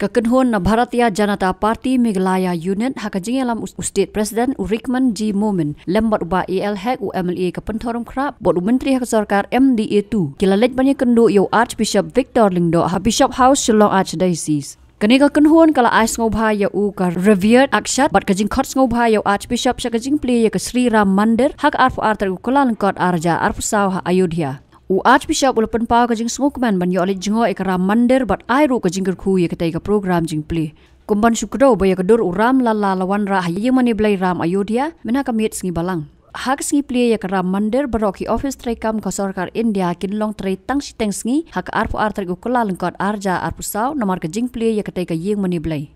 Kekenhun Bharatiya Janata Parti Meghalaya Unit hakajing alam Ustaz Presiden Urikman G. Momen lembat uba EL Hack UMLA ke pentorum krap bod menteri hak sorkar MDA 2 kilalet banyak kendo yo Archbishop Victor Lingdo ha Bishop House Shillong Archdiocese กนี้ก็กันหวนกลาไอสงบายาอูกับรเวียดอักษรบัดกจิงคอดสงบายาอาร์ชบิชอปชักกจิงปลียกับสรีรามมันเดอร์ฮักอาร์ฟอาร์ตรุกลันกอดอาร์จาอาร์ฟสาวฮะอายุดยาอูอาร์ชบิชอปอุลปันปาวกจิงสงกแมนบันยอลิจงอเอกรามมันเดอร์บัดไอรูกจิงกรคูยกับเตยกับโปรแกรมจิงปลีกุมบันชุกโดบายกับดูรุรามลาลาลวันราฮยิมันิบลายรามอายุดยาเมนฮักมีดสกีบาลัง hak sngi plie yak ram mandir baroki office tre kam kosorkar india kin long tre tang si teng sngi hak arpu ar tre gukulal ngkot arja arpu sau nomar ke jing plie yak te ka